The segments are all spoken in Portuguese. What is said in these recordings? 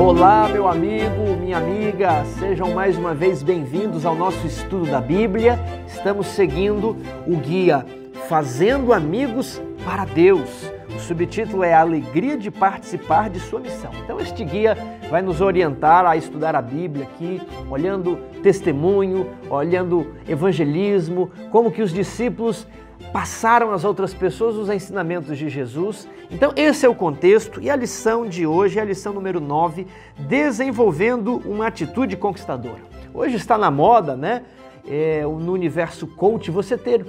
Olá, meu amigo, minha amiga, sejam mais uma vez bem-vindos ao nosso estudo da Bíblia. Estamos seguindo o guia Fazendo Amigos para Deus subtítulo é a Alegria de Participar de Sua Missão. Então, este guia vai nos orientar a estudar a Bíblia aqui, olhando testemunho, olhando evangelismo, como que os discípulos passaram às outras pessoas os ensinamentos de Jesus. Então, esse é o contexto e a lição de hoje é a lição número 9, desenvolvendo uma atitude conquistadora. Hoje está na moda, né? É, no universo coach, você ter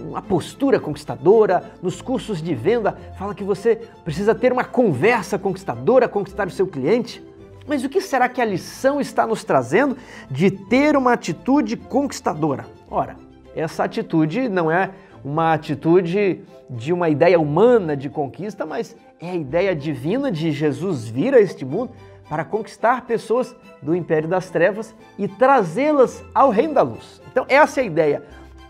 uma postura conquistadora, nos cursos de venda fala que você precisa ter uma conversa conquistadora, conquistar o seu cliente. Mas o que será que a lição está nos trazendo de ter uma atitude conquistadora? Ora, essa atitude não é uma atitude de uma ideia humana de conquista, mas é a ideia divina de Jesus vir a este mundo para conquistar pessoas do império das trevas e trazê-las ao reino da luz. Então, essa é a ideia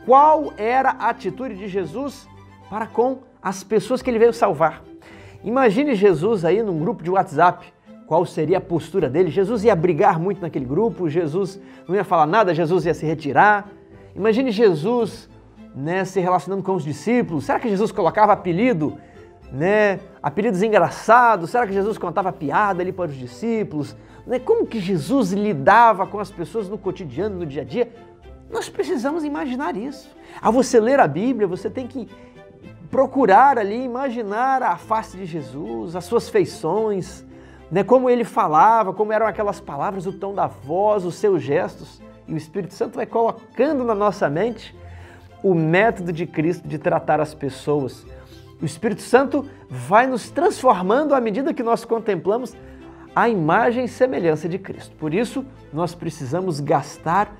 qual era a atitude de Jesus para com as pessoas que ele veio salvar. Imagine Jesus aí num grupo de WhatsApp, qual seria a postura dele? Jesus ia brigar muito naquele grupo, Jesus não ia falar nada, Jesus ia se retirar. Imagine Jesus né, se relacionando com os discípulos. Será que Jesus colocava apelido, né, apelidos engraçados? Será que Jesus contava piada ali para os discípulos? Né, como que Jesus lidava com as pessoas no cotidiano, no dia a dia? Nós precisamos imaginar isso. Ao você ler a Bíblia, você tem que procurar ali imaginar a face de Jesus, as suas feições, né, como ele falava, como eram aquelas palavras, o tom da voz, os seus gestos. E o Espírito Santo vai colocando na nossa mente o método de Cristo de tratar as pessoas. O Espírito Santo vai nos transformando à medida que nós contemplamos a imagem e semelhança de Cristo. Por isso, nós precisamos gastar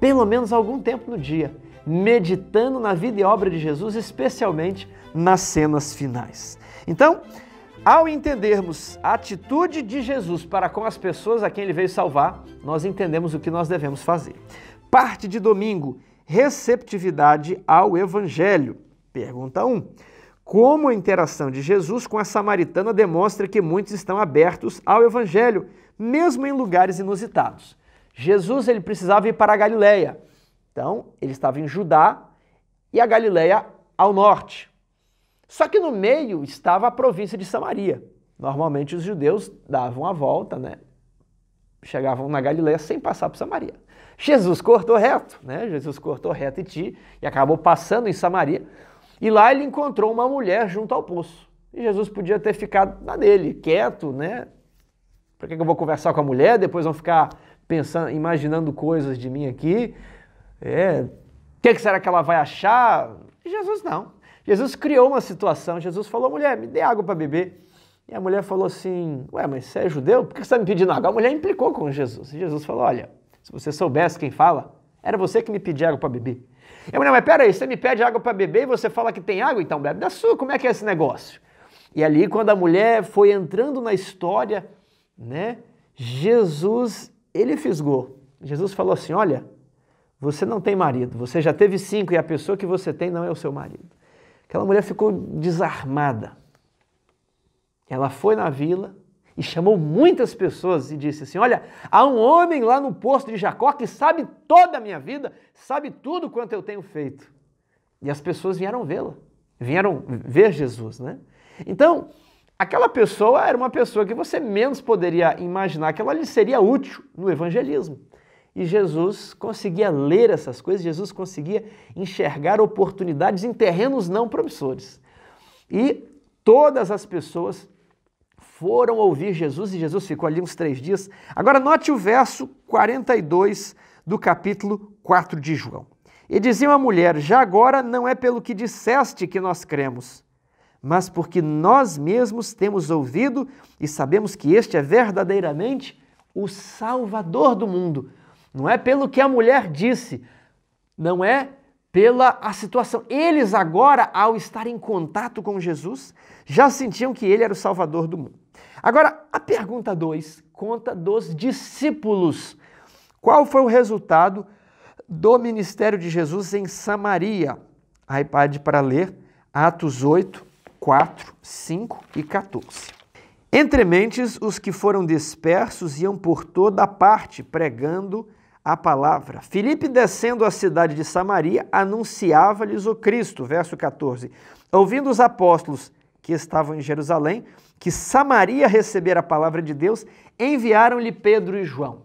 pelo menos algum tempo no dia, meditando na vida e obra de Jesus, especialmente nas cenas finais. Então, ao entendermos a atitude de Jesus para com as pessoas a quem ele veio salvar, nós entendemos o que nós devemos fazer. Parte de domingo, receptividade ao evangelho. Pergunta 1. Como a interação de Jesus com a samaritana demonstra que muitos estão abertos ao evangelho, mesmo em lugares inusitados? Jesus ele precisava ir para a Galileia. Então, ele estava em Judá e a Galileia ao norte. Só que no meio estava a província de Samaria. Normalmente os judeus davam a volta, né? Chegavam na Galileia sem passar por Samaria. Jesus cortou reto, né? Jesus cortou reto e ti e acabou passando em Samaria. E lá ele encontrou uma mulher junto ao poço. E Jesus podia ter ficado na dele, quieto, né? Por que eu vou conversar com a mulher? Depois vão ficar pensando, imaginando coisas de mim aqui. É, o que, que será que ela vai achar? Jesus não. Jesus criou uma situação. Jesus falou, mulher, me dê água para beber. E a mulher falou assim, ué, mas você é judeu? Por que você está me pedindo água? A mulher implicou com Jesus. E Jesus falou, olha, se você soubesse quem fala, era você que me pedia água para beber. E a mulher, mas peraí, você me pede água para beber e você fala que tem água? Então bebe da sua, como é que é esse negócio? E ali, quando a mulher foi entrando na história, né, Jesus ele fisgou. Jesus falou assim: Olha, você não tem marido, você já teve cinco e a pessoa que você tem não é o seu marido. Aquela mulher ficou desarmada. Ela foi na vila e chamou muitas pessoas e disse assim: Olha, há um homem lá no posto de Jacó que sabe toda a minha vida, sabe tudo quanto eu tenho feito. E as pessoas vieram vê-la, vieram ver Jesus, né? Então, aquela pessoa era uma pessoa que você menos poderia imaginar que ela lhe seria útil no evangelismo. E Jesus conseguia ler essas coisas, Jesus conseguia enxergar oportunidades em terrenos não promissores. E todas as pessoas foram ouvir Jesus e Jesus ficou ali uns três dias. Agora, note o verso 42 do capítulo 4 de João. E dizia uma mulher: Já agora não é pelo que disseste que nós cremos, mas porque nós mesmos temos ouvido e sabemos que este é verdadeiramente o Salvador do mundo. Não é pelo que a mulher disse, não é pela a situação. Eles agora, ao estar em contato com Jesus, já sentiam que ele era o Salvador do mundo. Agora, a pergunta 2 conta dos discípulos. Qual foi o resultado do ministério de Jesus em Samaria? iPad para ler, Atos 8, 4, 5 e 14. Entre mentes, os que foram dispersos iam por toda a parte, pregando a palavra. Filipe, descendo à cidade de Samaria, anunciava-lhes o Cristo. Verso 14. Ouvindo os apóstolos que estavam em Jerusalém, que Samaria recebera a palavra de Deus, enviaram-lhe Pedro e João.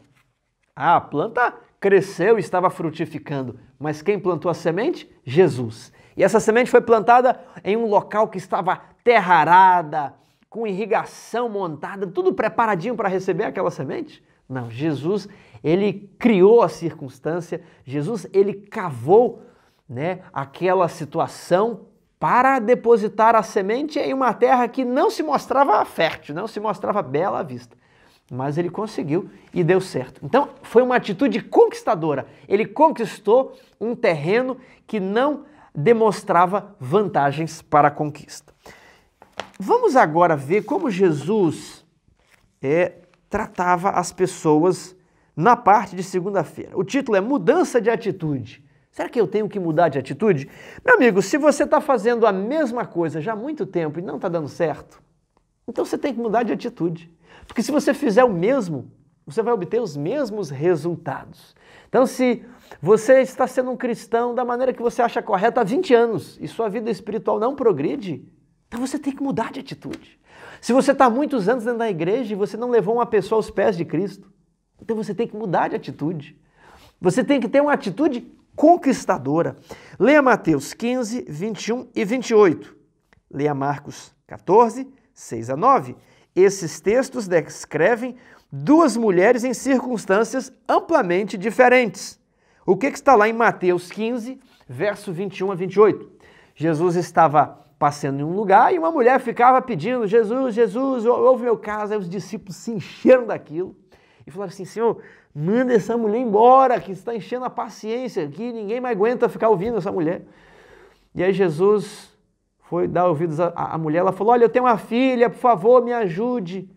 Ah, a planta cresceu e estava frutificando, mas quem plantou a semente? Jesus. E essa semente foi plantada em um local que estava terra arada, com irrigação montada, tudo preparadinho para receber aquela semente? Não, Jesus, ele criou a circunstância, Jesus, ele cavou, né, aquela situação para depositar a semente em uma terra que não se mostrava fértil, não se mostrava bela à vista. Mas ele conseguiu e deu certo. Então, foi uma atitude conquistadora. Ele conquistou um terreno que não demonstrava vantagens para a conquista. Vamos agora ver como Jesus é, tratava as pessoas na parte de segunda-feira. O título é Mudança de Atitude. Será que eu tenho que mudar de atitude? Meu amigo, se você está fazendo a mesma coisa já há muito tempo e não está dando certo, então você tem que mudar de atitude. Porque se você fizer o mesmo, você vai obter os mesmos resultados. Então, se você está sendo um cristão da maneira que você acha correta há 20 anos e sua vida espiritual não progride, então você tem que mudar de atitude. Se você está muitos anos dentro da igreja e você não levou uma pessoa aos pés de Cristo, então você tem que mudar de atitude. Você tem que ter uma atitude conquistadora. Leia Mateus 15, 21 e 28. Leia Marcos 14, 6 a 9. Esses textos descrevem duas mulheres em circunstâncias amplamente diferentes. O que, que, está lá em Mateus 15, verso 21 a 28? Jesus estava passeando em um lugar e uma mulher ficava pedindo: Jesus, Jesus, ouve meu caso. Aí os discípulos se encheram daquilo e falaram assim: Senhor, manda essa mulher embora, que está enchendo a paciência, que ninguém mais aguenta ficar ouvindo essa mulher. E aí Jesus foi dar ouvidos à mulher, ela falou: Olha, eu tenho uma filha, por favor, me ajude.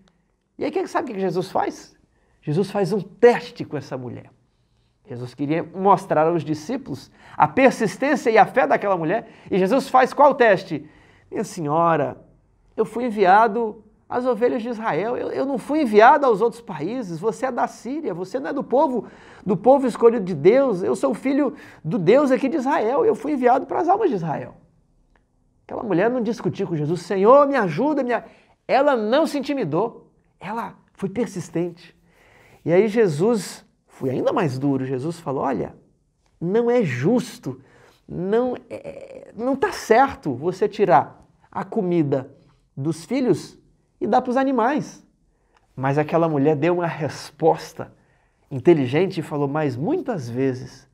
E aí, sabe o que Jesus faz? Jesus faz um teste com essa mulher. Jesus queria mostrar aos discípulos a persistência e a fé daquela mulher. E Jesus faz qual teste? Minha senhora, eu fui enviado às ovelhas de Israel, eu, eu, não fui enviado aos outros países, você é da Síria, você não é do povo, do povo escolhido de Deus, eu sou filho do Deus aqui de Israel, eu fui enviado para as almas de Israel. Aquela mulher não discutiu com Jesus, Senhor, me ajuda, me... ela não se intimidou ela foi persistente. E aí Jesus foi ainda mais duro. Jesus falou: Olha, não é justo, não é, não está certo você tirar a comida dos filhos e dar para os animais. Mas aquela mulher deu uma resposta inteligente e falou: Mas muitas vezes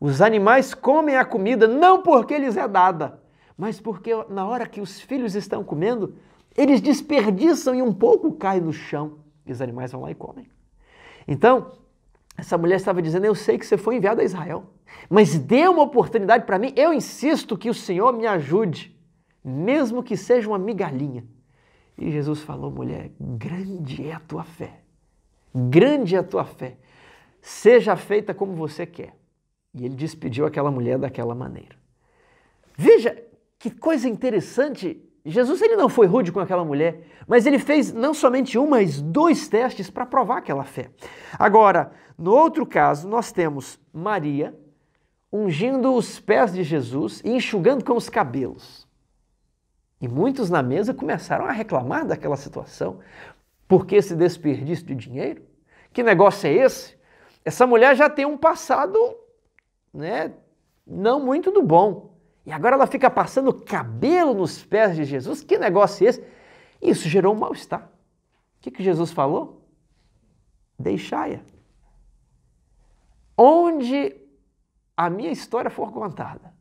os animais comem a comida não porque lhes é dada, mas porque na hora que os filhos estão comendo, eles desperdiçam e um pouco cai no chão. E os animais vão lá e comem. Então, essa mulher estava dizendo: Eu sei que você foi enviado a Israel, mas dê uma oportunidade para mim. Eu insisto que o Senhor me ajude, mesmo que seja uma migalhinha. E Jesus falou: Mulher, grande é a tua fé. Grande é a tua fé. Seja feita como você quer. E ele despediu aquela mulher daquela maneira. Veja que coisa interessante Jesus ele não foi rude com aquela mulher, mas ele fez não somente um, mas dois testes para provar aquela fé. Agora, no outro caso, nós temos Maria ungindo os pés de Jesus e enxugando com os cabelos. E muitos na mesa começaram a reclamar daquela situação. Por que esse desperdício de dinheiro? Que negócio é esse? Essa mulher já tem um passado, né, não muito do bom. E agora ela fica passando cabelo nos pés de Jesus. Que negócio é esse? Isso gerou um mal-estar. O que, que Jesus falou? Deixai-a. Onde a minha história for contada,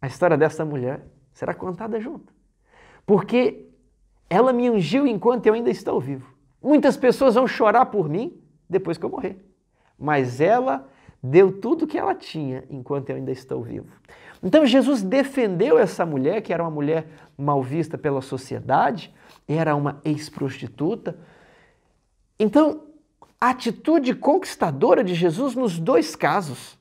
a história dessa mulher será contada junto. Porque ela me ungiu enquanto eu ainda estou vivo. Muitas pessoas vão chorar por mim depois que eu morrer. Mas ela deu tudo o que ela tinha enquanto eu ainda estou vivo. Então Jesus defendeu essa mulher, que era uma mulher mal vista pela sociedade, era uma ex-prostituta. Então, a atitude conquistadora de Jesus nos dois casos.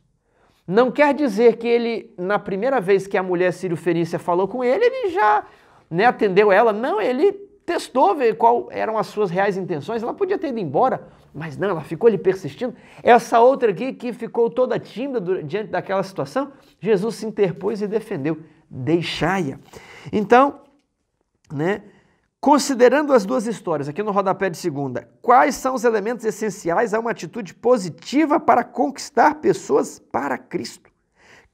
Não quer dizer que ele, na primeira vez que a mulher sírio-fenícia falou com ele, ele já né, atendeu ela. Não, ele testou ver qual eram as suas reais intenções. Ela podia ter ido embora, mas não, ela ficou ali persistindo. Essa outra aqui que ficou toda tímida diante daquela situação, Jesus se interpôs e defendeu. Deixai-a. Então, né? Considerando as duas histórias, aqui no rodapé de segunda, quais são os elementos essenciais a uma atitude positiva para conquistar pessoas para Cristo?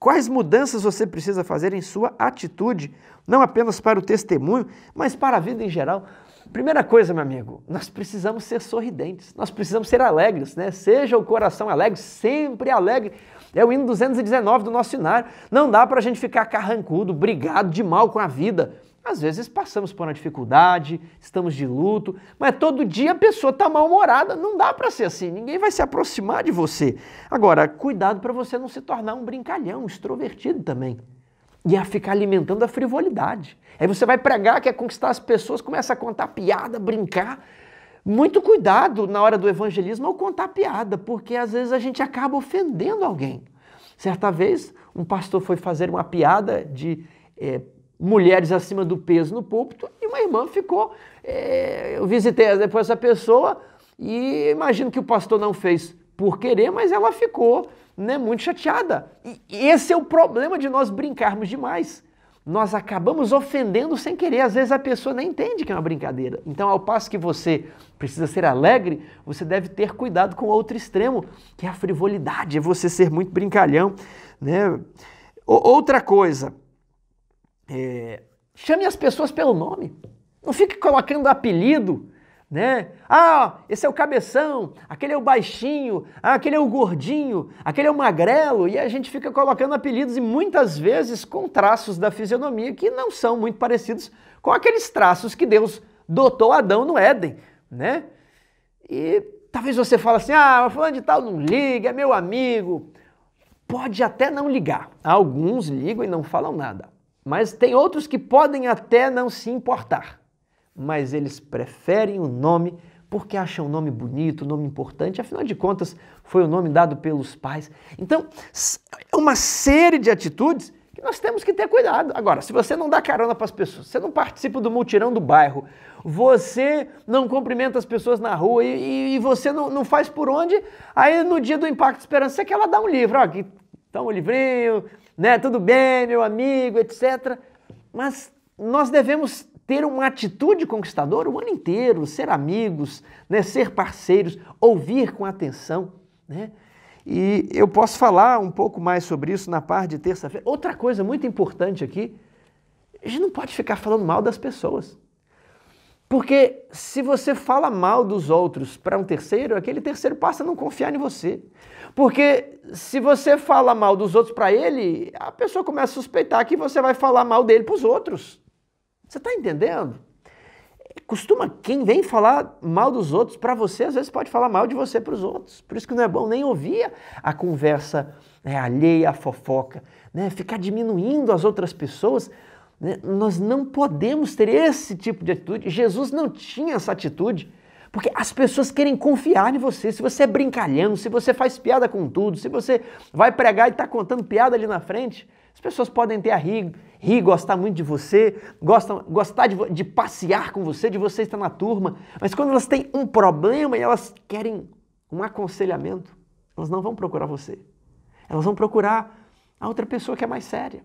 Quais mudanças você precisa fazer em sua atitude, não apenas para o testemunho, mas para a vida em geral? Primeira coisa, meu amigo, nós precisamos ser sorridentes, nós precisamos ser alegres, né? Seja o coração alegre, sempre alegre. É o hino 219 do nosso cenário. Não dá para a gente ficar carrancudo, brigado de mal com a vida. Às vezes passamos por uma dificuldade, estamos de luto, mas todo dia a pessoa está mal-humorada, não dá para ser assim, ninguém vai se aproximar de você. Agora, cuidado para você não se tornar um brincalhão, um extrovertido também. E a ficar alimentando a frivolidade. Aí você vai pregar, quer conquistar as pessoas, começa a contar piada, brincar. Muito cuidado na hora do evangelismo ao contar piada, porque às vezes a gente acaba ofendendo alguém. Certa vez, um pastor foi fazer uma piada de é, mulheres acima do peso no púlpito e uma irmã ficou. É, eu visitei depois essa pessoa e imagino que o pastor não fez por querer, mas ela ficou né, muito chateada. E esse é o problema de nós brincarmos demais. Nós acabamos ofendendo sem querer. Às vezes a pessoa nem entende que é uma brincadeira. Então, ao passo que você precisa ser alegre, você deve ter cuidado com o outro extremo, que é a frivolidade, é você ser muito brincalhão. Né? Outra coisa, é, chame as pessoas pelo nome. Não fique colocando apelido, né? Ah, esse é o cabeção, aquele é o baixinho, ah, aquele é o gordinho, aquele é o magrelo, e a gente fica colocando apelidos e muitas vezes com traços da fisionomia que não são muito parecidos com aqueles traços que Deus dotou Adão no Éden, né? E talvez você fale assim: "Ah, falando de tal não liga, é meu amigo". Pode até não ligar. Alguns ligam e não falam nada. Mas tem outros que podem até não se importar, mas eles preferem o nome porque acham o nome bonito, o nome importante, afinal de contas foi o nome dado pelos pais. Então, é uma série de atitudes que nós temos que ter cuidado. Agora, se você não dá carona para as pessoas, você não participa do multirão do bairro, você não cumprimenta as pessoas na rua e, e você não, não, faz por onde, aí no dia do Impacto de Esperança você quer lá dar um livro, ó, aqui, o tá um livrinho, né? Tudo bem, meu amigo, etc. Mas nós devemos ter uma atitude conquistadora o ano inteiro, ser amigos, né? ser parceiros, ouvir com atenção, né? E eu posso falar um pouco mais sobre isso na parte de terça-feira. Outra coisa muito importante aqui, a gente não pode ficar falando mal das pessoas. Porque se você fala mal dos outros para um terceiro, aquele terceiro passa a não confiar em você. Porque se você fala mal dos outros para ele, a pessoa começa a suspeitar que você vai falar mal dele para os outros. Você está entendendo? Costuma quem vem falar mal dos outros para você, às vezes pode falar mal de você para os outros. Por isso que não é bom nem ouvir a conversa né, alheia, a fofoca. Né? Ficar diminuindo as outras pessoas né, nós não podemos ter esse tipo de atitude. Jesus não tinha essa atitude, porque as pessoas querem confiar em você. Se você é brincalhão, se você faz piada com tudo, se você vai pregar e está contando piada ali na frente, as pessoas podem ter a rir, rir gostar muito de você, gostam, gostar de, de passear com você, de você estar na turma, mas quando elas têm um problema e elas querem um aconselhamento, elas não vão procurar você. Elas vão procurar a outra pessoa que é mais séria.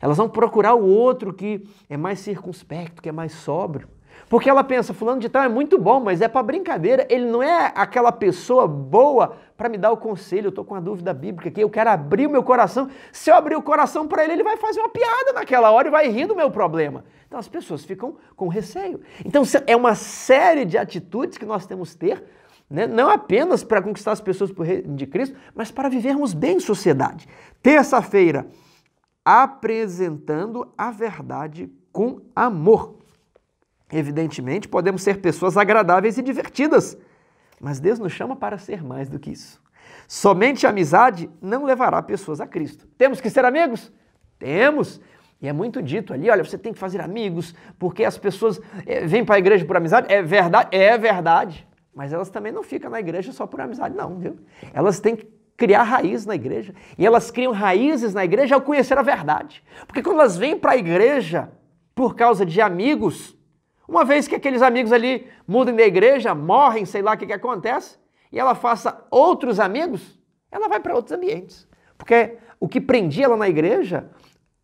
Elas vão procurar o outro que é mais circunspecto, que é mais sóbrio. Porque ela pensa, fulano de tal é muito bom, mas é para brincadeira. Ele não é aquela pessoa boa para me dar o conselho. Eu estou com uma dúvida bíblica aqui, eu quero abrir o meu coração. Se eu abrir o coração para ele, ele vai fazer uma piada naquela hora e vai rir do meu problema. Então as pessoas ficam com receio. Então é uma série de atitudes que nós temos que ter, né? não apenas para conquistar as pessoas por de Cristo, mas para vivermos bem em sociedade. Terça-feira, apresentando a verdade com amor. Evidentemente, podemos ser pessoas agradáveis e divertidas, mas Deus nos chama para ser mais do que isso. Somente a amizade não levará pessoas a Cristo. Temos que ser amigos? Temos. E é muito dito ali, olha, você tem que fazer amigos, porque as pessoas é, vêm para a igreja por amizade. É verdade, é verdade. Mas elas também não ficam na igreja só por amizade, não, viu? Elas têm que criar raiz na igreja. E elas criam raízes na igreja ao conhecer a verdade. Porque quando elas vêm para a igreja por causa de amigos, uma vez que aqueles amigos ali mudem da igreja, morrem, sei lá o que, que acontece, e ela faça outros amigos, ela vai para outros ambientes. Porque o que prendia ela na igreja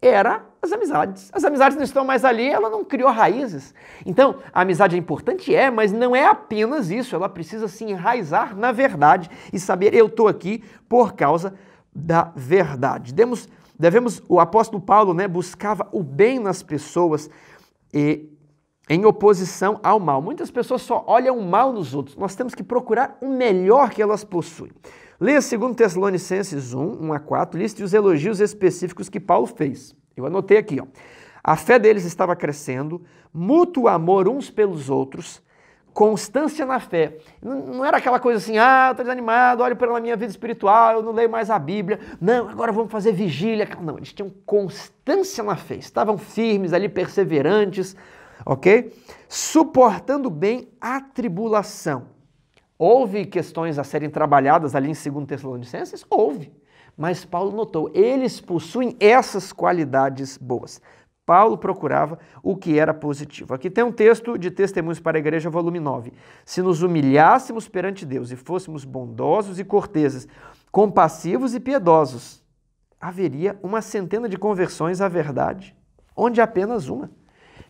era as amizades. As amizades não estão mais ali, ela não criou raízes. Então, a amizade é importante, é, mas não é apenas isso. Ela precisa se enraizar na verdade e saber eu estou aqui por causa da verdade. Demos, devemos, o apóstolo Paulo né, buscava o bem nas pessoas e em oposição ao mal. Muitas pessoas só olham o mal nos outros. Nós temos que procurar o melhor que elas possuem. Leia 2 Tessalonicenses 1, 1 a 4, liste os elogios específicos que Paulo fez. Eu anotei aqui, ó. A fé deles estava crescendo, mútuo amor uns pelos outros, constância na fé. Não era aquela coisa assim, ah, estou desanimado, olho pela minha vida espiritual, eu não leio mais a Bíblia. Não, agora vamos fazer vigília. Não, eles tinham constância na fé, estavam firmes ali, perseverantes, ok? Suportando bem a tribulação. Houve questões a serem trabalhadas ali em 2 Tessalonicenses? Houve. Mas Paulo notou, eles possuem essas qualidades boas. Paulo procurava o que era positivo. Aqui tem um texto de Testemunhos para a Igreja, volume 9. Se nos humilhássemos perante Deus e fôssemos bondosos e corteses, compassivos e piedosos, haveria uma centena de conversões à verdade, onde apenas uma.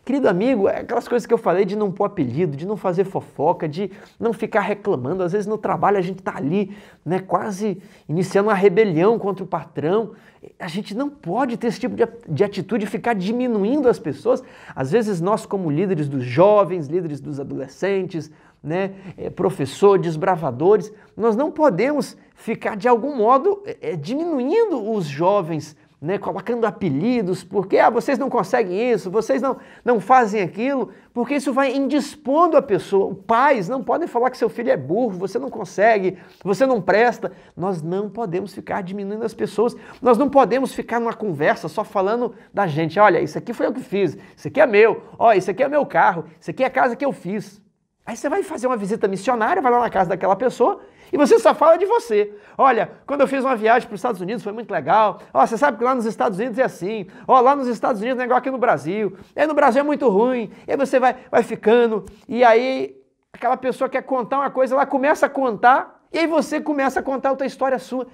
Querido amigo, é aquelas coisas que eu falei de não pôr apelido, de não fazer fofoca, de não ficar reclamando. Às vezes no trabalho a gente está ali, né, quase iniciando uma rebelião contra o patrão. A gente não pode ter esse tipo de atitude, ficar diminuindo as pessoas. Às vezes nós, como líderes dos jovens, líderes dos adolescentes, né, é, professor, desbravadores, nós não podemos ficar de algum modo é, é, diminuindo os jovens né, colocando apelidos, porque ah, vocês não conseguem isso, vocês não, não fazem aquilo, porque isso vai indispondo a pessoa. Pais não podem falar que seu filho é burro, você não consegue, você não presta. Nós não podemos ficar diminuindo as pessoas, nós não podemos ficar numa conversa só falando da gente. Olha, isso aqui foi eu que fiz, isso aqui é meu, ó, isso aqui é meu carro, isso aqui é a casa que eu fiz. Aí você vai fazer uma visita missionária, vai lá na casa daquela pessoa e você só fala de você. Olha, quando eu fiz uma viagem para os Estados Unidos foi muito legal. Ó, você sabe que lá nos Estados Unidos é assim. Ó, lá nos Estados Unidos é igual aqui no Brasil. Aí é, no Brasil é muito ruim. E aí você vai, vai ficando. E aí aquela pessoa quer contar uma coisa, ela começa a contar. E aí você começa a contar outra história sua.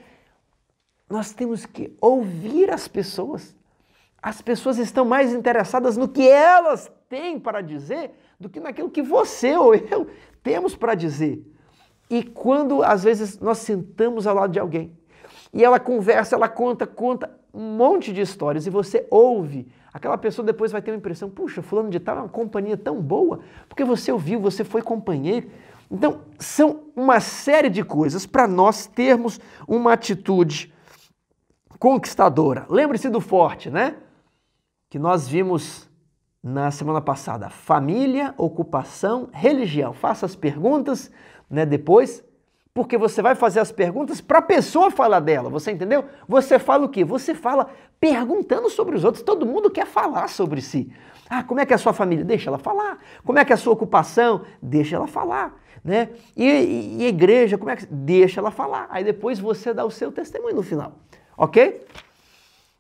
Nós temos que ouvir as pessoas. As pessoas estão mais interessadas no que elas têm para dizer do que naquilo que você ou eu temos para dizer. E quando, às vezes, nós sentamos ao lado de alguém e ela conversa, ela conta, conta um monte de histórias e você ouve, aquela pessoa depois vai ter uma impressão: puxa, Fulano de Tal é uma companhia tão boa, porque você ouviu, você foi companheiro. Então, são uma série de coisas para nós termos uma atitude conquistadora. Lembre-se do forte, né? Que nós vimos na semana passada: família, ocupação, religião. Faça as perguntas né, depois, porque você vai fazer as perguntas para a pessoa falar dela, você entendeu? Você fala o quê? Você fala perguntando sobre os outros, todo mundo quer falar sobre si. Ah, como é que é a sua família? Deixa ela falar. Como é que é a sua ocupação? Deixa ela falar. Né? E, e, e igreja, como é que. Deixa ela falar. Aí depois você dá o seu testemunho no final. Ok?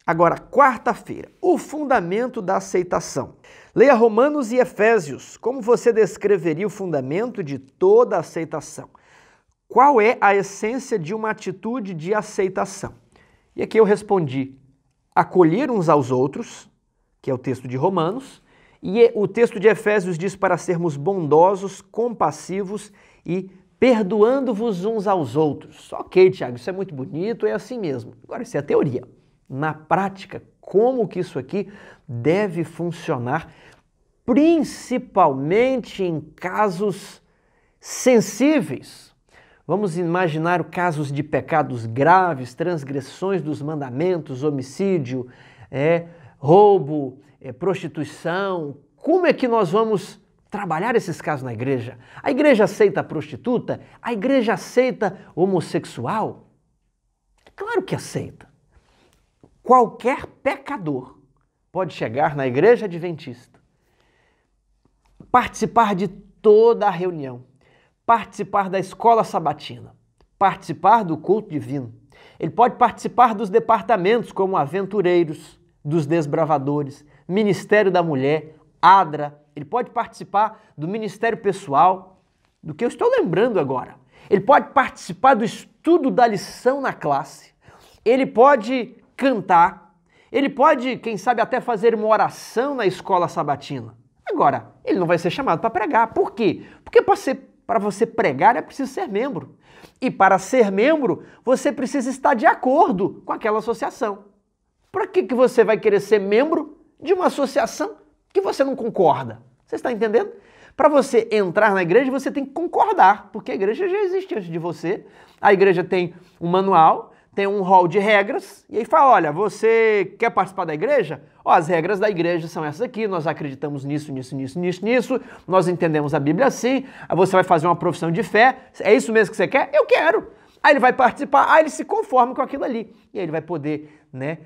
Agora, quarta-feira, o fundamento da aceitação. Leia Romanos e Efésios. Como você descreveria o fundamento de toda aceitação? Qual é a essência de uma atitude de aceitação? E aqui eu respondi: acolher uns aos outros, que é o texto de Romanos, e o texto de Efésios diz para sermos bondosos, compassivos e perdoando-vos uns aos outros. Ok, Tiago, isso é muito bonito, é assim mesmo. Agora, isso é a teoria na prática como que isso aqui deve funcionar, principalmente em casos sensíveis. Vamos imaginar casos de pecados graves, transgressões dos mandamentos, homicídio, é, roubo, é, prostituição. Como é que nós vamos trabalhar esses casos na igreja? A igreja aceita a prostituta? A igreja aceita homossexual? Claro que aceita qualquer pecador pode chegar na igreja adventista, participar de toda a reunião, participar da escola sabatina, participar do culto divino. Ele pode participar dos departamentos como aventureiros, dos desbravadores, Ministério da Mulher, ADRA. Ele pode participar do Ministério Pessoal, do que eu estou lembrando agora. Ele pode participar do estudo da lição na classe. Ele pode cantar, ele pode, quem sabe, até fazer uma oração na escola sabatina. Agora, ele não vai ser chamado para pregar. Por quê? Porque para para você pregar é preciso ser membro. E para ser membro, você precisa estar de acordo com aquela associação. Para que, que você vai querer ser membro de uma associação que você não concorda? Você está entendendo? Para você entrar na igreja, você tem que concordar, porque a igreja já existe antes de você. A igreja tem um manual, tem um hall de regras e aí fala: olha, você quer participar da igreja? Ó, as regras da igreja são essas aqui, nós acreditamos nisso, nisso, nisso, nisso, nisso, nós entendemos a Bíblia assim, aí você vai fazer uma profissão de fé, é isso mesmo que você quer? Eu quero! Aí ele vai participar, aí ele se conforma com aquilo ali. E aí ele vai poder né,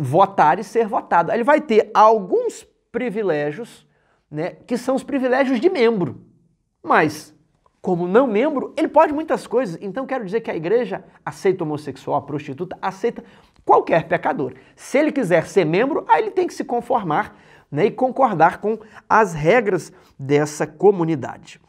votar e ser votado. Aí ele vai ter alguns privilégios, né, que são os privilégios de membro. Mas como não membro, ele pode muitas coisas. Então quero dizer que a igreja aceita homossexual, a prostituta, aceita qualquer pecador. Se ele quiser ser membro, aí ele tem que se conformar né, e concordar com as regras dessa comunidade.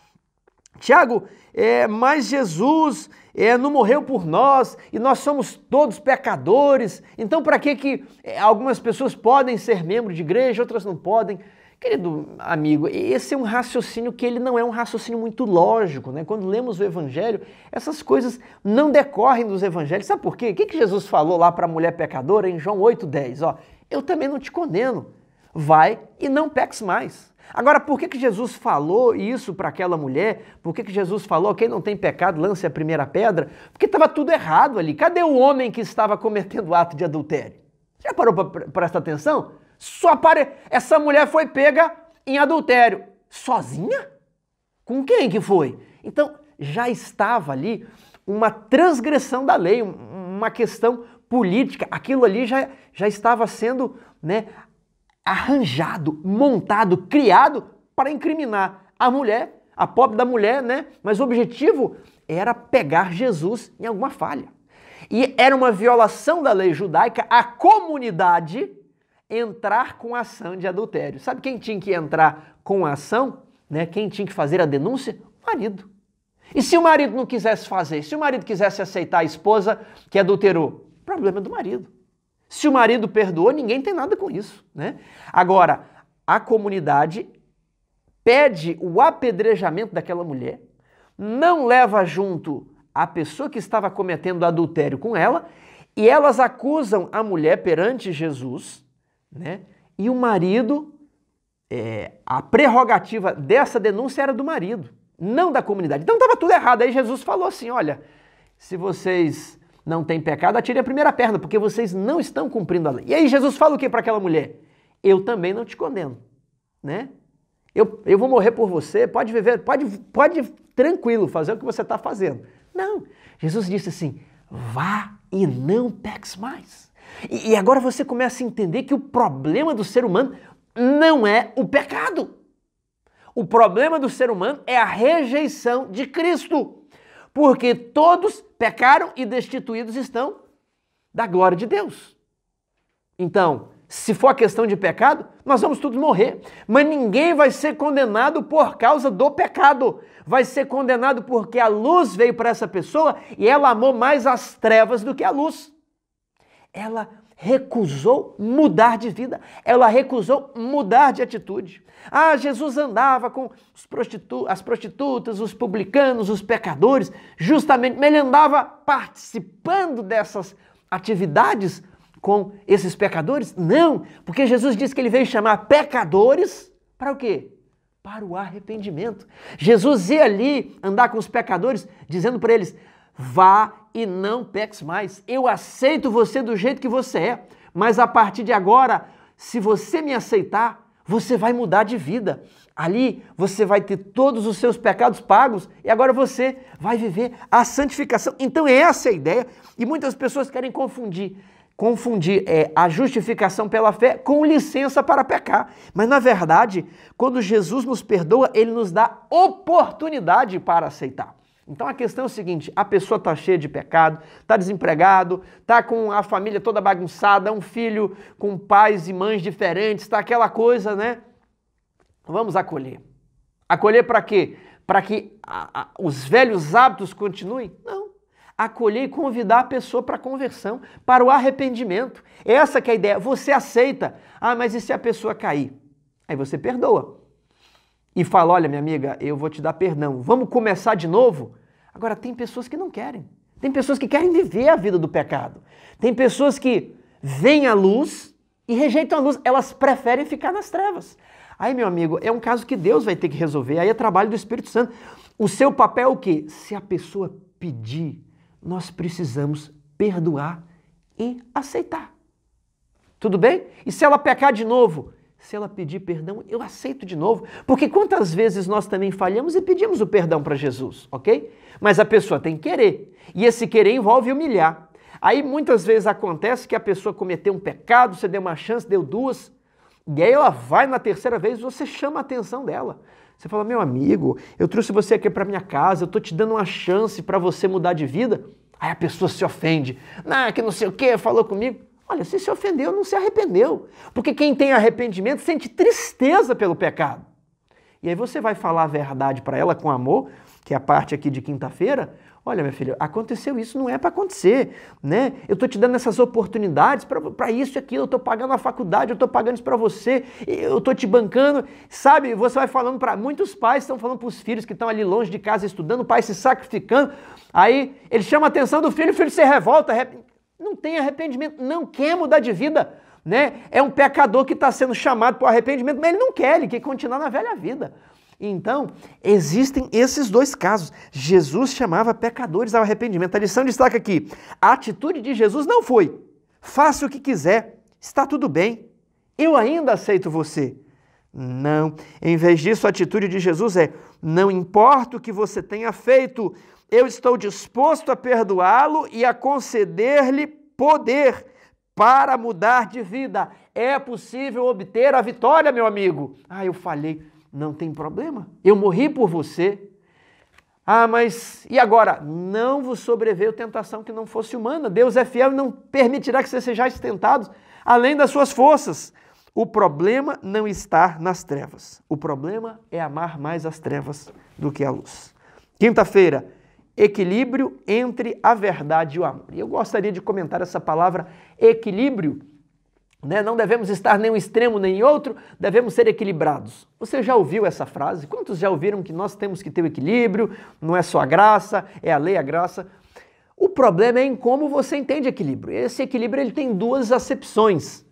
Tiago, é, mas Jesus é, não morreu por nós e nós somos todos pecadores, então para que, que é, algumas pessoas podem ser membro de igreja, outras não podem? Querido amigo, esse é um raciocínio que ele não é um raciocínio muito lógico, né? Quando lemos o Evangelho, essas coisas não decorrem dos Evangelhos. Sabe por quê? O que, que Jesus falou lá para a mulher pecadora em João 8,10? Ó, eu também não te condeno. Vai e não peques mais. Agora, por que, que Jesus falou isso para aquela mulher? Por que, que Jesus falou, quem não tem pecado, lance a primeira pedra? Porque estava tudo errado ali. Cadê o homem que estava cometendo o ato de adultério? Já parou para prestar atenção? Só para Essa mulher foi pega em adultério. Sozinha? Com quem que foi? Então, já estava ali uma transgressão da lei, uma questão política. Aquilo ali já, já estava sendo né, arranjado, montado, criado para incriminar a mulher, a pobre da mulher, né? Mas o objetivo era pegar Jesus em alguma falha. E era uma violação da lei judaica, a comunidade entrar com ação de adultério. Sabe quem tinha que entrar com a ação? Né? Quem tinha que fazer a denúncia? O marido. E se o marido não quisesse fazer? Se o marido quisesse aceitar a esposa que adulterou? Problema do marido. Se o marido perdoou, ninguém tem nada com isso. Né? Agora, a comunidade pede o apedrejamento daquela mulher, não leva junto a pessoa que estava cometendo adultério com ela, e elas acusam a mulher perante Jesus né? E o marido, é, a prerrogativa dessa denúncia era do marido, não da comunidade. Então estava tudo errado. Aí Jesus falou assim: olha, se vocês não têm pecado, atirem a primeira perna, porque vocês não estão cumprindo a lei. E aí Jesus fala o que para aquela mulher? Eu também não te condeno. Né? Eu, eu vou morrer por você, pode viver, pode, pode tranquilo fazer o que você está fazendo. Não. Jesus disse assim: vá e não peques mais. E, e agora você começa a entender que o problema do ser humano não é o pecado. O problema do ser humano é a rejeição de Cristo, porque todos pecaram e destituídos estão da glória de Deus. Então, se for a questão de pecado, nós vamos todos morrer. Mas ninguém vai ser condenado por causa do pecado. Vai ser condenado porque a luz veio para essa pessoa e ela amou mais as trevas do que a luz. Ela recusou mudar de vida, ela recusou mudar de atitude. Ah, Jesus andava com prostitu as prostitutas, os publicanos, os pecadores, justamente, mas ele andava participando dessas atividades com esses pecadores? Não, porque Jesus disse que ele veio chamar pecadores para o quê? Para o arrependimento. Jesus ia ali andar com os pecadores, dizendo para eles: vá e não peques mais. Eu aceito você do jeito que você é, mas a partir de agora, se você me aceitar, você vai mudar de vida. Ali você vai ter todos os seus pecados pagos e agora você vai viver a santificação. Então é essa a ideia e muitas pessoas querem confundir confundir é, a justificação pela fé com licença para pecar. Mas na verdade, quando Jesus nos perdoa, ele nos dá oportunidade para aceitar. Então a questão é o seguinte: a pessoa está cheia de pecado, está desempregado, está com a família toda bagunçada, um filho com pais e mães diferentes, está aquela coisa, né? Vamos acolher. Acolher para quê? Para que a, a, os velhos hábitos continuem? Não. Acolher e convidar a pessoa para a conversão, para o arrependimento. Essa que é a ideia. Você aceita. Ah, mas e se a pessoa cair? Aí você perdoa e fala: Olha, minha amiga, eu vou te dar perdão. Vamos começar de novo? Agora, tem pessoas que não querem. Tem pessoas que querem viver a vida do pecado. Tem pessoas que veem a luz e rejeitam a luz. Elas preferem ficar nas trevas. Aí, meu amigo, é um caso que Deus vai ter que resolver. Aí é trabalho do Espírito Santo. O seu papel é o quê? Se a pessoa pedir, nós precisamos perdoar e aceitar. Tudo bem? E se ela pecar de novo, se ela pedir perdão, eu aceito de novo. Porque quantas vezes nós também falhamos e pedimos o perdão para Jesus, ok? Mas a pessoa tem que querer. E esse querer envolve humilhar. Aí muitas vezes acontece que a pessoa cometeu um pecado, você deu uma chance, deu duas, e aí ela vai na terceira vez e você chama a atenção dela. Você fala: "Meu amigo, eu trouxe você aqui para minha casa, eu estou te dando uma chance para você mudar de vida". Aí a pessoa se ofende. "Ah, que não sei o quê, falou comigo". Olha, se se ofendeu, não se arrependeu. Porque quem tem arrependimento sente tristeza pelo pecado. E aí você vai falar a verdade para ela com amor, que é a parte aqui de quinta-feira. Olha, minha filha, aconteceu isso, não é para acontecer, né? Eu estou te dando essas oportunidades para isso e aquilo, eu estou pagando a faculdade, eu estou pagando isso para você, eu estou te bancando. Sabe, você vai falando para... Muitos pais estão falando para os filhos que estão ali longe de casa estudando, o pai se sacrificando. Aí ele chama a atenção do filho, o filho se revolta, não tem arrependimento, não quer mudar de vida. Né? É um pecador que está sendo chamado para o arrependimento, mas ele não quer, ele quer continuar na velha vida. Então, existem esses dois casos. Jesus chamava pecadores ao arrependimento. A lição destaca aqui: a atitude de Jesus não foi: faça o que quiser, está tudo bem, eu ainda aceito você. Não. Em vez disso, a atitude de Jesus é: não importa o que você tenha feito, eu estou disposto a perdoá-lo e a conceder-lhe poder para mudar de vida. É possível obter a vitória, meu amigo. Ah, eu falhei. Não tem problema. Eu morri por você. Ah, mas e agora? Não vos sobreveio tentação que não fosse humana. Deus é fiel e não permitirá que vocês sejais tentados além das suas forças. O problema não está nas trevas. O problema é amar mais as trevas do que a luz. Quinta-feira, equilíbrio entre a verdade e o amor. E eu gostaria de comentar essa palavra equilíbrio. Né? Não devemos estar nem um extremo nem outro, devemos ser equilibrados. Você já ouviu essa frase? Quantos já ouviram que nós temos que ter o equilíbrio? Não é só a graça, é a lei, a graça. O problema é em como você entende equilíbrio. Esse equilíbrio ele tem duas acepções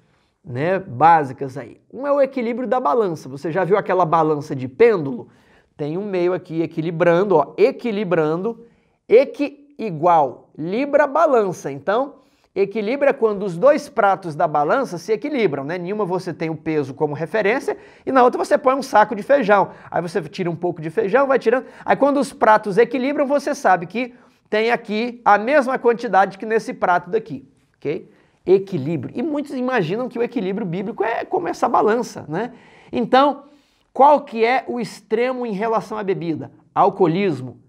né, básicas aí. Um é o equilíbrio da balança. Você já viu aquela balança de pêndulo? Tem um meio aqui equilibrando, ó, equilibrando, Equi igual libra balança. Então, equilíbrio é quando os dois pratos da balança se equilibram, né? Nenhuma você tem o peso como referência e na outra você põe um saco de feijão. Aí você tira um pouco de feijão, vai tirando. Aí quando os pratos equilibram, você sabe que tem aqui a mesma quantidade que nesse prato daqui, ok? Equilíbrio. E muitos imaginam que o equilíbrio bíblico é como essa balança, né? Então, qual que é o extremo em relação à bebida? Alcoolismo,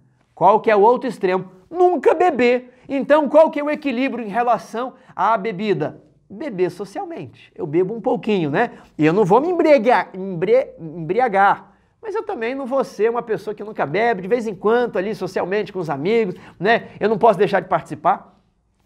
qual que é o outro extremo? Nunca beber. Então, qual que é o equilíbrio em relação à bebida? Beber socialmente. Eu bebo um pouquinho, né? E eu não vou me embriagar, embri, embriagar. Mas eu também não vou ser uma pessoa que nunca bebe, de vez em quando ali socialmente com os amigos, né? Eu não posso deixar de participar.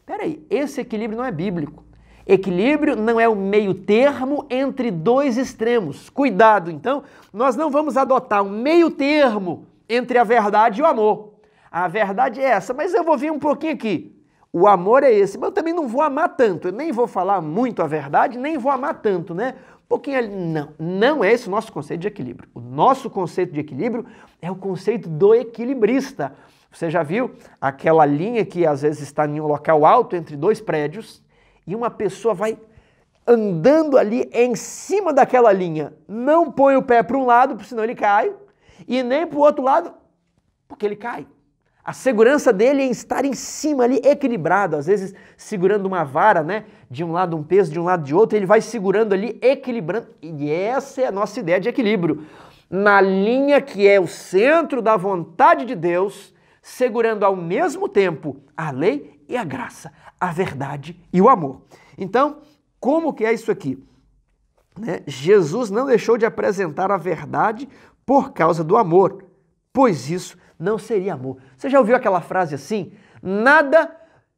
Peraí, esse equilíbrio não é bíblico. Equilíbrio não é o meio termo entre dois extremos. Cuidado, então, nós não vamos adotar um meio termo entre a verdade e o amor. A verdade é essa, mas eu vou vir um pouquinho aqui. O amor é esse, mas eu também não vou amar tanto. Eu nem vou falar muito a verdade, nem vou amar tanto, né? Um pouquinho ali. Não, não é esse o nosso conceito de equilíbrio. O nosso conceito de equilíbrio é o conceito do equilibrista. Você já viu aquela linha que às vezes está em um local alto entre dois prédios e uma pessoa vai andando ali em cima daquela linha. Não põe o pé para um lado, porque senão ele cai, e nem para o outro lado, porque ele cai. A segurança dele é estar em cima ali, equilibrado, às vezes segurando uma vara, né? De um lado um peso, de um lado de outro, ele vai segurando ali, equilibrando. E essa é a nossa ideia de equilíbrio. Na linha que é o centro da vontade de Deus, segurando ao mesmo tempo a lei e a graça, a verdade e o amor. Então, como que é isso aqui? Né? Jesus não deixou de apresentar a verdade por causa do amor, pois isso não seria amor. Você já ouviu aquela frase assim? Nada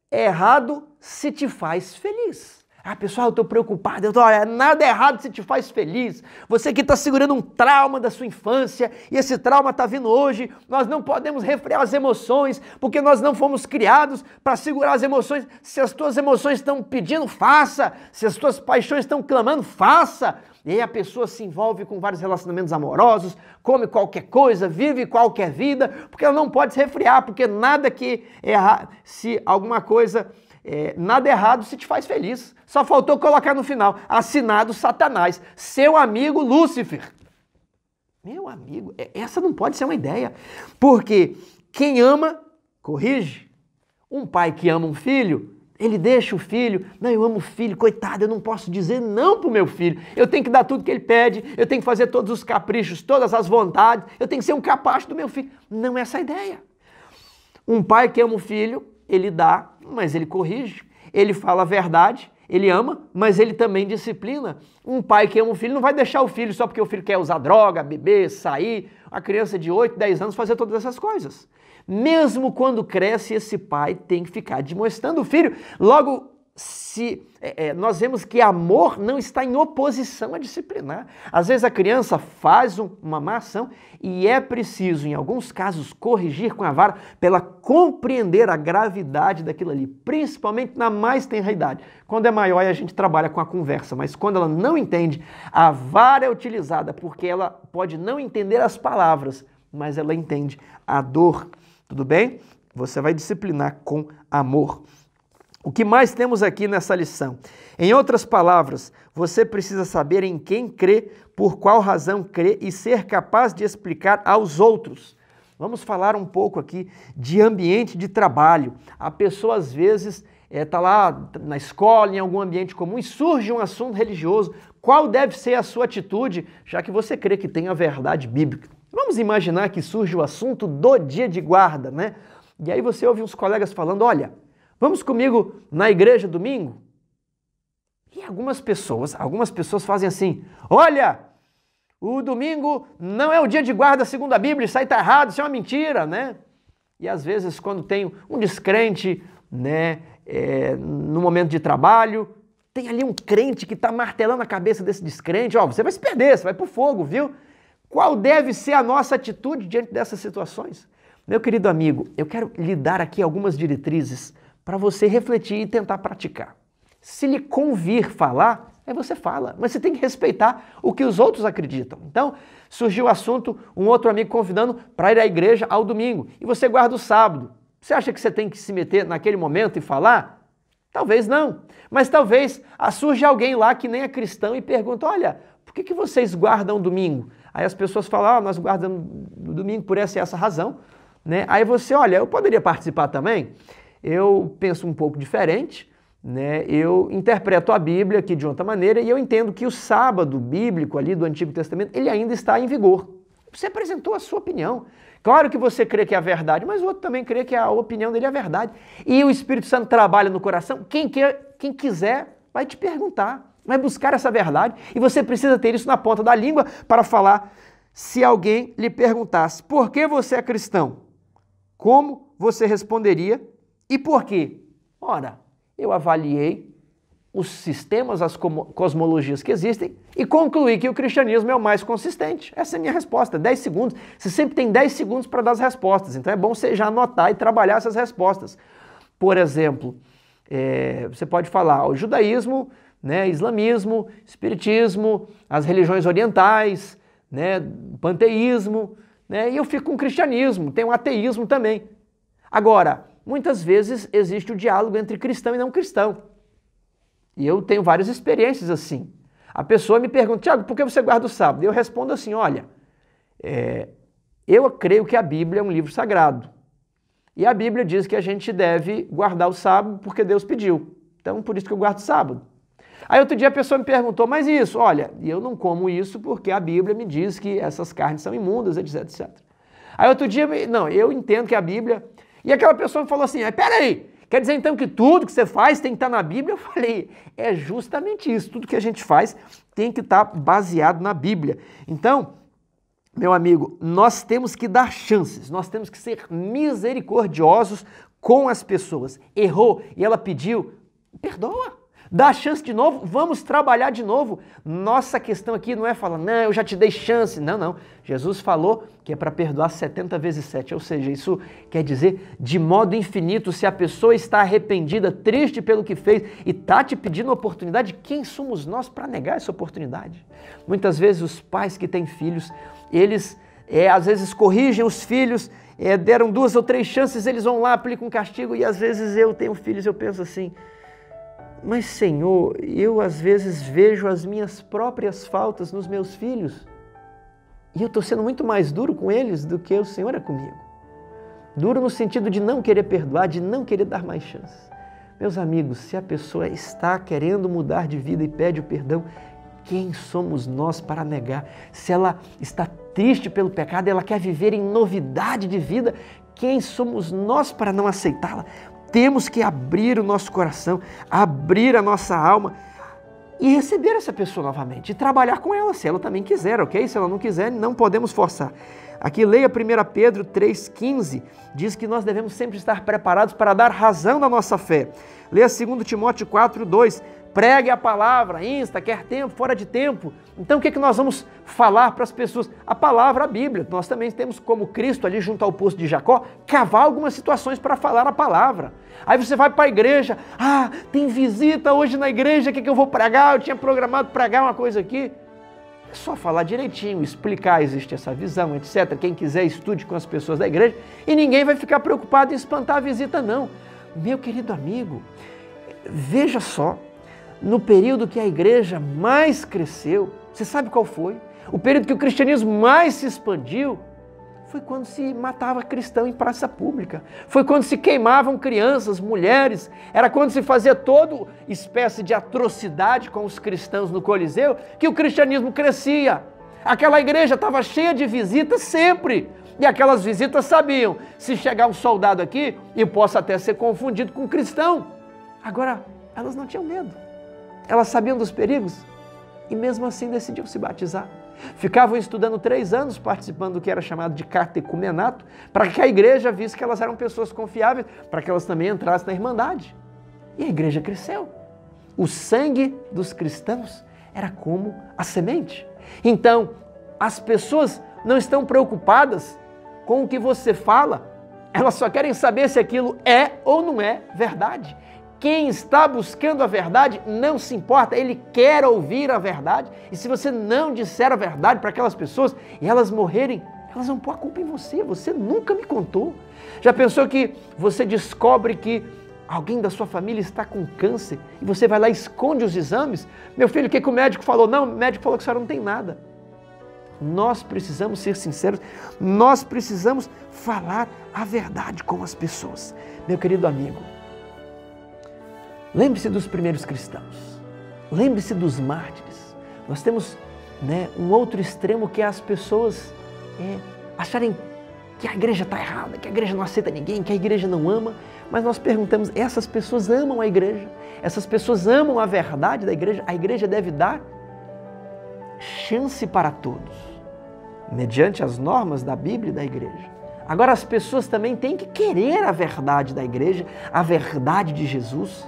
é errado se te faz feliz. Ah, pessoal, eu estou preocupado. Eu tô, olha, nada é errado se te faz feliz. Você que está segurando um trauma da sua infância e esse trauma está vindo hoje. Nós não podemos refrear as emoções porque nós não fomos criados para segurar as emoções. Se as tuas emoções estão pedindo, faça. Se as tuas paixões estão clamando, faça. E aí a pessoa se envolve com vários relacionamentos amorosos, come qualquer coisa, vive qualquer vida, porque ela não pode se refriar, porque nada que errar, se alguma coisa é, nada errado se te faz feliz. Só faltou colocar no final: assinado Satanás, seu amigo Lúcifer. Meu amigo, é, essa não pode ser uma ideia. Porque quem ama, corrige. Um pai que ama um filho ele deixa o filho, não, eu amo o filho, coitado, eu não posso dizer não para o meu filho. Eu tenho que dar tudo que ele pede, eu tenho que fazer todos os caprichos, todas as vontades, eu tenho que ser um capacho do meu filho. Não é essa a ideia. Um pai que ama o filho, ele dá, mas ele corrige, ele fala a verdade, ele ama, mas ele também disciplina. Um pai que ama o filho não vai deixar o filho só porque o filho quer usar droga, beber, sair. A criança de 8, 10 anos fazer todas essas coisas. Mesmo quando cresce, esse pai tem que ficar demonstrando o filho. Logo, se é, é, nós vemos que amor não está em oposição a disciplinar. Às vezes a criança faz um, uma má ação e é preciso, em alguns casos, corrigir com a vara para ela compreender a gravidade daquilo ali, principalmente na mais tenra idade. Quando é maior, a gente trabalha com a conversa, mas quando ela não entende, a vara é utilizada porque ela pode não entender as palavras, mas ela entende a dor. Tudo bem? Você vai disciplinar com amor. O que mais temos aqui nessa lição? Em outras palavras, você precisa saber em quem crê, por qual razão crê e ser capaz de explicar aos outros. Vamos falar um pouco aqui de ambiente de trabalho. A pessoa às vezes está eh, é, lá na escola, em algum ambiente comum, e surge um assunto religioso. Qual deve ser a sua atitude, já que você crê que tem a verdade bíblica? Vamos imaginar que surge o assunto do dia de guarda, né? E aí você ouve uns colegas falando: olha, Vamos comigo na igreja domingo? E algumas pessoas, algumas pessoas fazem assim: olha, o domingo não é o dia de guarda segundo a Bíblia, isso aí está errado, isso é uma mentira, né? E às vezes, quando tem um descrente, né, é, no momento de trabalho, tem ali um crente que está martelando a cabeça desse descrente: ó, você vai se perder, você vai para o fogo, viu? Qual deve ser a nossa atitude diante dessas situações? Meu querido amigo, eu quero lhe dar aqui algumas diretrizes para você refletir e tentar praticar. Se lhe convir falar, aí você fala, mas você tem que respeitar o que os outros acreditam. Então, surgiu o assunto, um outro amigo convidando para ir à igreja ao domingo, e você guarda o sábado. Você acha que você tem que se meter naquele momento e falar? Talvez não. Mas talvez surja alguém lá que nem é cristão e pergunta: olha, por que, que vocês guardam domingo? Aí as pessoas falam: ah, nós guardamos domingo por essa e essa razão. Né? Aí você, olha, eu poderia participar também? eu penso um pouco diferente, né? eu interpreto a Bíblia aqui de outra maneira e eu entendo que o sábado bíblico ali do Antigo Testamento, ele ainda está em vigor. Você apresentou a sua opinião. Claro que você crê que é a verdade, mas o outro também crê que a opinião dele é a verdade. E o Espírito Santo trabalha no coração. Quem, quer, quem quiser vai te perguntar, vai buscar essa verdade. E você precisa ter isso na ponta da língua para falar. Se alguém lhe perguntasse por que você é cristão, como você responderia e por quê? Ora, eu avaliei os sistemas, as cosmologias que existem e concluí que o cristianismo é o mais consistente. Essa é a minha resposta. 10 segundos. Você sempre tem 10 segundos para dar as respostas, então é bom você já anotar e trabalhar essas respostas. Por exemplo, é, você pode falar o judaísmo, né, islamismo, espiritismo, as religiões orientais, né, panteísmo, né, e eu fico com o cristianismo, tem o ateísmo também. Agora, muitas vezes existe o diálogo entre cristão e não cristão. E eu tenho várias experiências assim. A pessoa me pergunta, Tiago, por que você guarda o sábado? Eu respondo assim: olha, é, eu creio que a Bíblia é um livro sagrado. E a Bíblia diz que a gente deve guardar o sábado porque Deus pediu. Então, por isso que eu guardo o sábado. Aí outro dia a pessoa me perguntou, mas isso, olha, eu não como isso porque a Bíblia me diz que essas carnes são imundas, etc, etc. Aí outro dia, não, eu entendo que a Bíblia e aquela pessoa falou assim: ah, peraí, quer dizer então que tudo que você faz tem que estar tá na Bíblia? Eu falei: é justamente isso. Tudo que a gente faz tem que estar tá baseado na Bíblia. Então, meu amigo, nós temos que dar chances, nós temos que ser misericordiosos com as pessoas. Errou e ela pediu, perdoa. Dá chance de novo, vamos trabalhar de novo. Nossa questão aqui não é falar, não, eu já te dei chance. Não, não. Jesus falou que é para perdoar 70 vezes 7, ou seja, isso quer dizer de modo infinito. Se a pessoa está arrependida, triste pelo que fez e está te pedindo oportunidade, quem somos nós para negar essa oportunidade? Muitas vezes os pais que têm filhos, eles é, às vezes corrigem os filhos, é, deram duas ou três chances, eles vão lá, aplicam um castigo e às vezes eu tenho filhos, eu penso assim. Mas, Senhor, eu às vezes vejo as minhas próprias faltas nos meus filhos e eu estou sendo muito mais duro com eles do que o Senhor é comigo. Duro no sentido de não querer perdoar, de não querer dar mais chance. Meus amigos, se a pessoa está querendo mudar de vida e pede o perdão, quem somos nós para negar? Se ela está triste pelo pecado, ela quer viver em novidade de vida, quem somos nós para não aceitá-la? Temos que abrir o nosso coração, abrir a nossa alma e receber essa pessoa novamente e trabalhar com ela, se ela também quiser, ok? Se ela não quiser, não podemos forçar. Aqui leia 1 Pedro 3,15, diz que nós devemos sempre estar preparados para dar razão da nossa fé. Leia 2 Timóteo 4,2, Pregue a palavra, insta, quer tempo, fora de tempo. Então o que, é que nós vamos falar para as pessoas? A palavra, a Bíblia. Nós também temos como Cristo ali junto ao poço de Jacó, cavar algumas situações para falar a palavra. Aí você vai para a igreja, ah, tem visita hoje na igreja, o que, é que eu vou pregar? Eu tinha programado pregar uma coisa aqui. É só falar direitinho, explicar, existe essa visão, etc. Quem quiser, estude com as pessoas da igreja e ninguém vai ficar preocupado em espantar a visita, não. Meu querido amigo, veja só no período que a igreja mais cresceu, você sabe qual foi? O período que o cristianismo mais se expandiu foi quando se matava cristão em praça pública, foi quando se queimavam crianças, mulheres, era quando se fazia toda espécie de atrocidade com os cristãos no Coliseu que o cristianismo crescia. Aquela igreja estava cheia de visitas sempre. E aquelas visitas sabiam, se chegar um soldado aqui, eu posso até ser confundido com um cristão. Agora, elas não tinham medo. Elas sabiam dos perigos e mesmo assim decidiam se batizar. Ficavam estudando três anos, participando do que era chamado de catecumenato, para que a igreja visse que elas eram pessoas confiáveis, para que elas também entrassem na Irmandade. E a igreja cresceu. O sangue dos cristãos era como a semente. Então, as pessoas não estão preocupadas com o que você fala, elas só querem saber se aquilo é ou não é verdade. Quem está buscando a verdade não se importa, ele quer ouvir a verdade. E se você não disser a verdade para aquelas pessoas e elas morrerem, elas vão pôr a culpa em você. Você nunca me contou. Já pensou que você descobre que alguém da sua família está com câncer e você vai lá e esconde os exames? Meu filho, o que, que o médico falou? Não, o médico falou que a senhora não tem nada. Nós precisamos ser sinceros, nós precisamos falar a verdade com as pessoas. Meu querido amigo, Lembre-se dos primeiros cristãos. Lembre-se dos mártires. Nós temos né, um outro extremo que é as pessoas é, acharem que a igreja está errada, que a igreja não aceita ninguém, que a igreja não ama. Mas nós perguntamos: essas pessoas amam a igreja? Essas pessoas amam a verdade da igreja? A igreja deve dar chance para todos, mediante as normas da Bíblia e da igreja. Agora, as pessoas também têm que querer a verdade da igreja, a verdade de Jesus.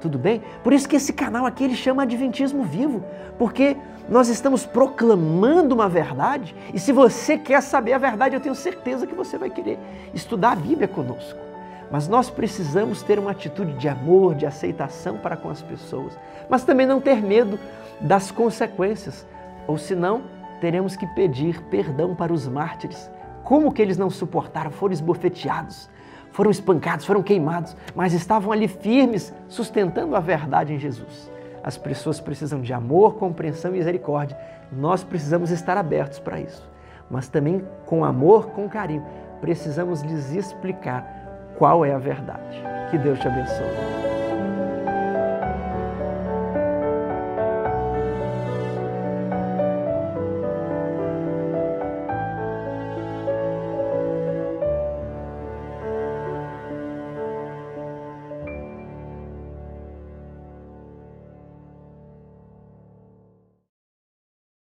Tudo bem? Por isso que esse canal aqui ele chama Adventismo Vivo, porque nós estamos proclamando uma verdade e se você quer saber a verdade, eu tenho certeza que você vai querer estudar a Bíblia conosco. Mas nós precisamos ter uma atitude de amor, de aceitação para com as pessoas, mas também não ter medo das consequências, ou senão teremos que pedir perdão para os mártires. Como que eles não suportaram, foram esbofeteados, foram espancados, foram queimados, mas estavam ali firmes, sustentando a verdade em Jesus. As pessoas precisam de amor, compreensão e misericórdia. Nós precisamos estar abertos para isso. Mas também com amor, com carinho, precisamos lhes explicar qual é a verdade. Que Deus te abençoe.